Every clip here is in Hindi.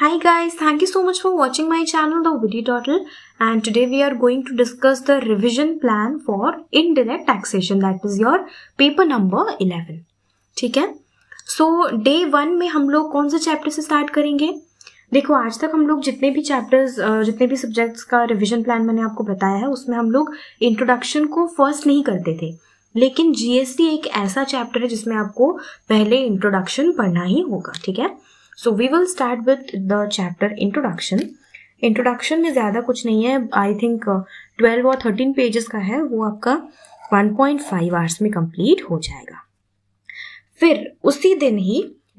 Hi guys, thank you so much for watching my channel The Witty Turtle and today we are going to discuss the revision plan for indirect taxation that is your paper number 11. ठीक है सो डे वन में हम लोग कौन से चैप्टर से स्टार्ट करेंगे देखो आज तक हम लोग जितने भी चैप्टर्स जितने भी सब्जेक्ट्स का रिविजन प्लान मैंने आपको बताया है उसमें हम लोग इंट्रोडक्शन को फर्स्ट नहीं करते थे लेकिन जीएसटी एक ऐसा चैप्टर है जिसमें आपको पहले इंट्रोडक्शन पढ़ना ही होगा ठीक है so we will start with the chapter introduction introduction में ज़्यादा कुछ नहीं है आई थिंक ट्वेल्व और थर्टीन पेजेस का है वो आपका वन पॉइंट आवर्स में कंप्लीट हो जाएगा फिर उसी दिन ही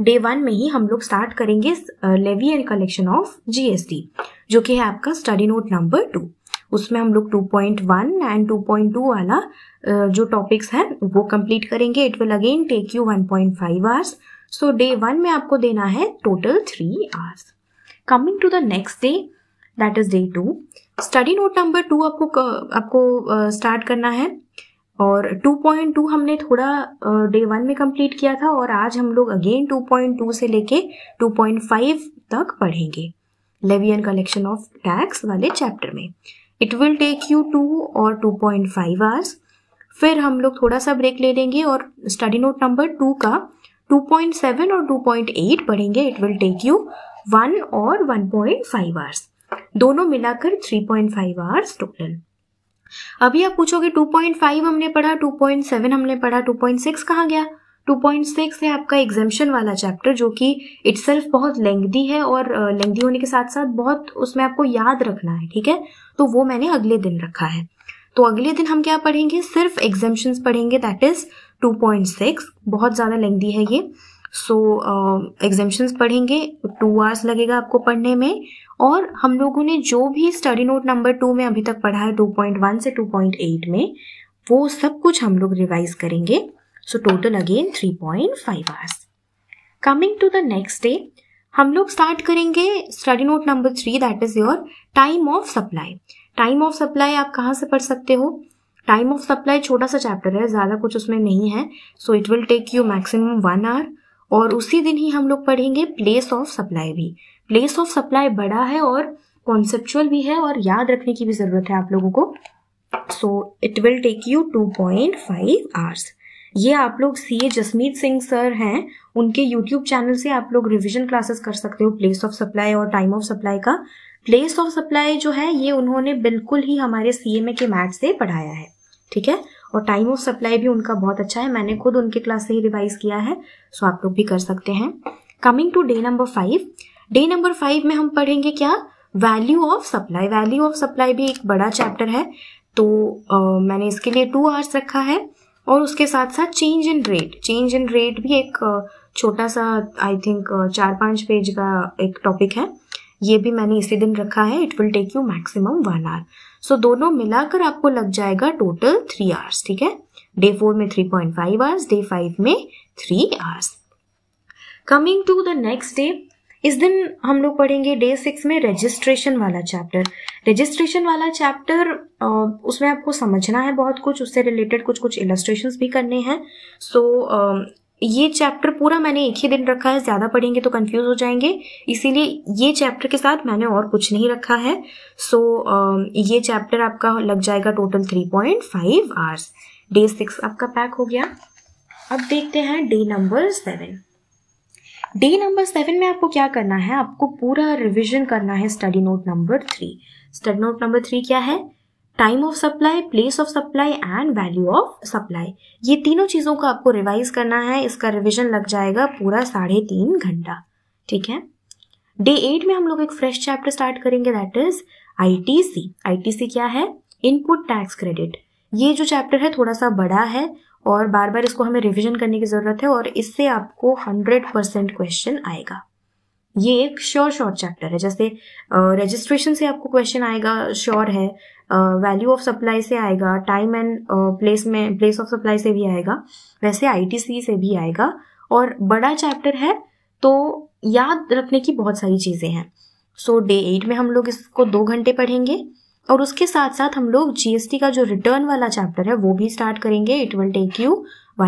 डे वन में ही हम लोग स्टार्ट करेंगे levy and collection of GST जो कि है आपका स्टडी नोट नंबर टू उसमें हम लोग 2.1 एंड 2.2 वाला uh, जो टॉपिक्स हैं वो कंप्लीट करेंगे it will again take you 1.5 point five hours so day one में आपको देना है total three hours coming to the next day that is day two study note number two आपको आपको स्टार्ट uh, करना है और 2.2 हमने थोड़ा डे uh, वन में कंप्लीट किया था और आज हम लोग अगेन 2.2 से लेके 2.5 तक पढ़ेंगे लेवियन कलेक्शन ऑफ टैक्स वाले चैप्टर में it will take you two और 2.5 पॉइंट आवर्स फिर हम लोग थोड़ा सा ब्रेक ले लेंगे और स्टडी नोट नंबर टू का 2.7 और 2.8 पढ़ेंगे इट विल टेक यू 1 और 1.5 पॉइंट आवर्स दोनों मिलाकर 3.5 पॉइंट आवर्स टोटल अभी आप पूछोगे 2.5 हमने पढ़ा 2.7 हमने पढ़ा 2.6 कहाँ गया 2.6 है आपका एग्जामेशन वाला चैप्टर जो कि इट बहुत लेंगदी है और लेंगदी होने के साथ साथ बहुत उसमें आपको याद रखना है ठीक है तो वो मैंने अगले दिन रखा है तो अगले दिन हम क्या पढ़ेंगे सिर्फ एग्जामेशन पढ़ेंगे दैट इज 2.6 बहुत ज़्यादा लेंदी है ये सो so, uh, पढ़ेंगे टू आवर्स लगेगा आपको पढ़ने में और हम लोगों ने जो भी स्टडी नोट नंबर टू में अभी तक पढ़ा है 2.1 से 2.8 में वो सब कुछ हम लोग रिवाइज करेंगे so total again 3.5 hours coming to the next day हम लोग स्टार्ट करेंगे study note number three that is your time of supply time of supply आप कहाँ से पढ़ सकते हो टाइम ऑफ सप्लाई छोटा सा चैप्टर है ज़्यादा कुछ उसमें नहीं है so it will take you maximum one hour और उसी दिन ही हम लोग पढ़ेंगे प्लेस ऑफ सप्लाई भी प्लेस ऑफ सप्लाई बड़ा है और कॉन्सेप्चुअल भी है और याद रखने की भी ज़रूरत है आप लोगों को so it will take you two point five hours ये आप लोग C A Jasmeet Singh sir हैं उनके यूट्यूब चैनल से आप लोग रिविजन क्लासेस कर सकते हो प्लेस ऑफ सप्लाई और टाइम ऑफ सप्लाई का प्लेस ऑफ सप्लाई जो है ये उन्होंने बिल्कुल ही हमारे सीएमए के मैथ से पढ़ाया है ठीक है और टाइम ऑफ सप्लाई भी उनका बहुत अच्छा है मैंने खुद उनके क्लास से ही रिवाइज किया है सो आप लोग भी कर सकते हैं coming to day number five day number five में हम पढ़ेंगे क्या value of supply value of supply भी एक बड़ा चैप्टर है तो आ, मैंने इसके लिए टू आवर्स रखा है और उसके साथ साथ change in rate change in rate भी एक छोटा सा आई थिंक चार पांच पेज का एक टॉपिक है ये भी मैंने इसी दिन रखा है it will take you maximum one hour so दोनों मिलाकर आपको लग जाएगा टोटल थ्री आवर्स ठीक है डे फोर में three point five hours day five में three hours coming to the next day इस दिन हम लोग पढ़ेंगे डे सिक्स में रजिस्ट्रेशन वाला चैप्टर रजिस्ट्रेशन वाला चैप्टर उसमें आपको समझना है बहुत कुछ उससे रिलेटेड कुछ कुछ इलस्ट्रेशन भी करने हैं सो so, ये चैप्टर पूरा मैंने एक ही दिन रखा है ज़्यादा पढ़ेंगे तो कंफ्यूज हो जाएंगे इसीलिए ये चैप्टर के साथ मैंने और कुछ नहीं रखा है सो so, um, ये चैप्टर आपका लग जाएगा total three point five hours day six आपका पैक हो गया अब देखते हैं day number seven day number seven में आपको क्या करना है आपको पूरा रिविजन करना है study note number three study note number three क्या है time of supply place of supply and value of supply ये तीनों चीज़ों को आपको रिवाइज करना है इसका रिविजन लग जाएगा पूरा साढ़े तीन घंटा ठीक है डे एट में हम लोग एक फ्रेश चैप्टर स्टार्ट करेंगे दैट इज आईटीसी आईटीसी क्या है इनपुट टैक्स क्रेडिट ये जो चैप्टर है थोड़ा सा बड़ा है और बार बार इसको हमें रिविजन करने की ज़रूरत है और इससे आपको हंड्रेड परसेंट क्वेश्चन आएगा ये एक श्योर श्योर चैप्टर है जैसे रजिस्ट्रेशन uh, से आपको क्वेश्चन आएगा श्योर है वैल्यू ऑफ सप्लाई से आएगा टाइम एंड प्लेस में प्लेस ऑफ सप्लाई से भी आएगा वैसे आईटीसी से भी आएगा और बड़ा चैप्टर है तो याद रखने की बहुत सारी चीज़ें हैं सो डे एट में हम लोग इसको दो घंटे पढ़ेंगे और उसके साथ साथ हम लोग जीएसटी का जो रिटर्न वाला चैप्टर है वो भी स्टार्ट करेंगे it will take you 1.5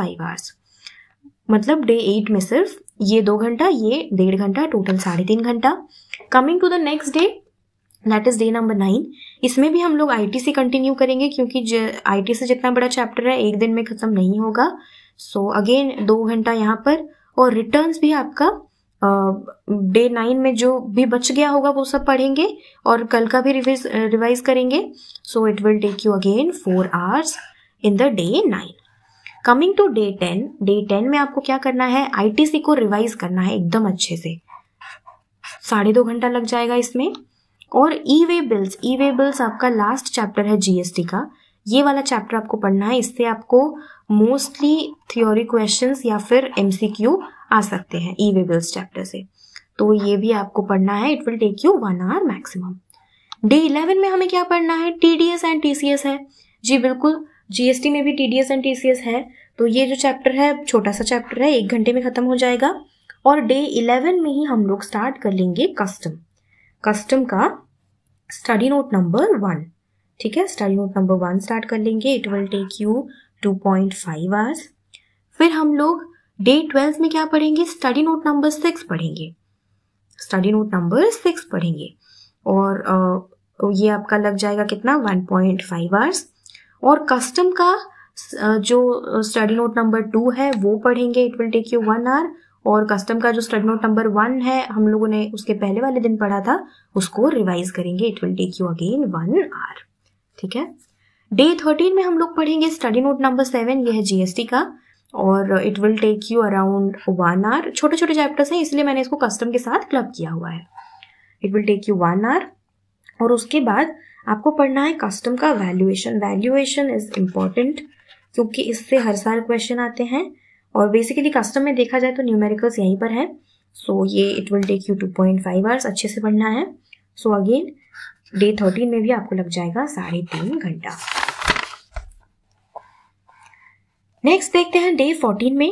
hours मतलब डे एट में सिर्फ ये दो घंटा ये डेढ़ घंटा टोटल साढ़े तीन घंटा coming to the next day that is day number nine इसमें भी हम लोग आई से कंटिन्यू करेंगे क्योंकि आई से जितना बड़ा चैप्टर है एक दिन में खत्म नहीं होगा सो so, अगेन दो घंटा यहाँ पर और रिटर्न भी आपका डे uh, नाइन में जो भी बच गया होगा वो सब पढ़ेंगे और कल का भी रिवाइज करेंगे so it will take you again four hours in the day nine coming to day ten day ten में आपको क्या करना है आईटीसी को रिवाइज करना है एकदम अच्छे से साढ़े दो घंटा लग जाएगा इसमें और e way bills e way bills आपका लास्ट चैप्टर है जीएसटी का ये वाला चैप्टर आपको पढ़ना है इससे आपको मोस्टली थ्योरी क्वेश्चन या फिर एमसीक्यू आ सकते हैं ई वे बिल्स चैप्टर से तो ये भी आपको पढ़ना है it will take you one hour maximum day eleven में हमें क्या पढ़ना है T D S and T C S है जी बिल्कुल जीएसटी में भी टीडीएस एंड टीसीएस है तो ये जो चैप्टर है छोटा सा चैप्टर है एक घंटे में खत्म हो जाएगा और डे इलेवन में ही हम लोग स्टार्ट कर लेंगे कस्टम कस्टम का स्टडी नोट नंबर वन ठीक है study note number one start कर लेंगे it will take you two point five hours फिर हम लोग डे ट्वेल्व में क्या पढ़ेंगे स्टडी नोट नंबर सिक्स पढ़ेंगे स्टडी नोट नंबर सिक्स पढ़ेंगे और ये आपका लग जाएगा कितना वन पॉइंट फाइव आवर्स और कस्टम का जो स्टडी नोट नंबर टू है वो पढ़ेंगे it will take you one hour और कस्टम का जो स्टडी नोट नंबर वन है हम लोगों ने उसके पहले वाले दिन पढ़ा था उसको रिवाइज करेंगे it will take you again one hour ठीक है डे थर्टीन में हम लोग पढ़ेंगे स्टडी नोट नंबर सेवन ये है जीएसटी का और it will take you around one hour छोटे छोटे चैप्टर्स हैं इसलिए मैंने इसको कस्टम के साथ क्लब किया हुआ है it will take you one hour और उसके बाद आपको पढ़ना है कस्टम का वैल्यूएशन वैल्यूएशन इज इम्पॉर्टेंट क्योंकि इससे हर साल क्वेश्चन आते हैं और बेसिकली कस्टम में देखा जाए तो न्यूमेरिकल्स यहीं पर है सो so, ये it will take you two point five hours अच्छे से पढ़ना है सो अगेन डे थर्टीन में भी आपको लग जाएगा साढ़े तीन घंटा नेक्स्ट देखते हैं डे फोर्टीन में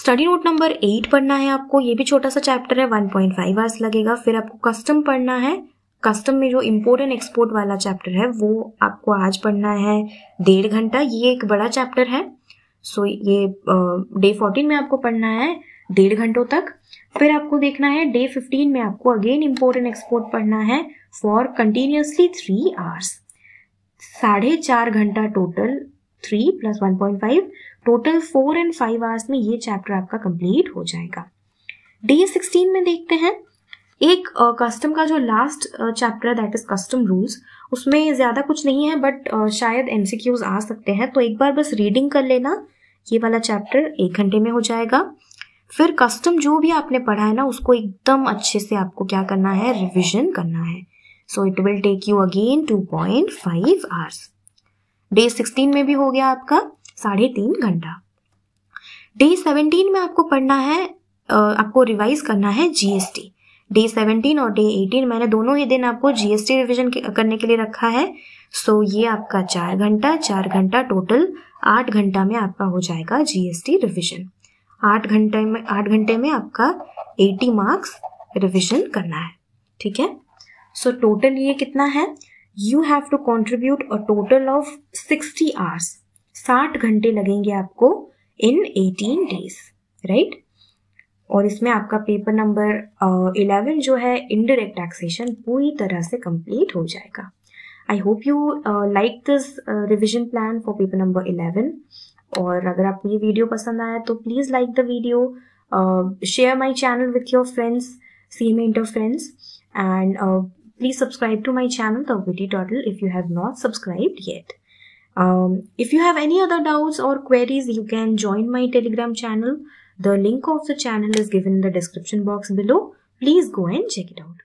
स्टडी नोट नंबर एट पढ़ना है आपको ये भी छोटा सा चैप्टर है वन पॉइंट फाइव आवर्स लगेगा फिर आपको कस्टम पढ़ना है कस्टम में जो इम्पोर्ट एंड एक्सपोर्ट वाला चैप्टर है वो आपको आज पढ़ना है डेढ़ घंटा ये एक बड़ा चैप्टर है सो so, ये डे फोर्टीन में आपको पढ़ना है डेढ़ घंटों तक फिर आपको देखना है डे फिफ्टीन में आपको अगेन इम्पोर्ट एंड एक्सपोर्ट पढ़ना है फॉर कंटिन्यूसली थ्री आवर्स साढ़े चार घंटा total three plus one point five total four and five hours में ये चैप्टर आपका कंप्लीट हो जाएगा डे सिक्सटीन में देखते हैं एक कस्टम uh, का जो last chapter that is custom rules उसमें ज़्यादा कुछ नहीं है बट uh, शायद एमसीक्यूज आ सकते हैं तो एक बार बस रीडिंग कर लेना ये वाला चैप्टर एक घंटे में हो जाएगा फिर कस्टम जो भी आपने पढ़ा है ना उसको एकदम अच्छे से आपको क्या करना है रिविजन करना है so it will take you again two point five hours day sixteen में भी हो गया आपका साढ़े तीन घंटा डे सेवेंटीन में आपको पढ़ना है uh, आपको रिवाइज करना है जीएसटी डे सेवनटीन और डे एटीन मैंने दोनों ही दिन आपको जीएसटी रिविजन करने के लिए रखा है सो so, ये आपका चार घंटा चार घंटा टोटल आठ घंटा में आपका हो जाएगा जीएसटी रिविजन आठ घंटे में आठ घंटे में आपका एटी मार्क्स रिविजन करना है ठीक है सो टोटल ये कितना है you have to contribute a total of sixty hours साठ घंटे लगेंगे आपको इन एटीन डेज राइट और इसमें आपका पेपर नंबर इलेवन जो है इनडायरेक्ट टैक्सेशन पूरी तरह से कंप्लीट हो जाएगा I hope you like this revision plan for paper number eleven और अगर आपको ये वीडियो पसंद आया तो please like the video share my channel with your friends CMA inter friends and please subscribe to my channel the witty turtle if you have not subscribed yet um, you you have any other doubts or queries you can join my The link of the channel is given in the description box below. Please go and check it out.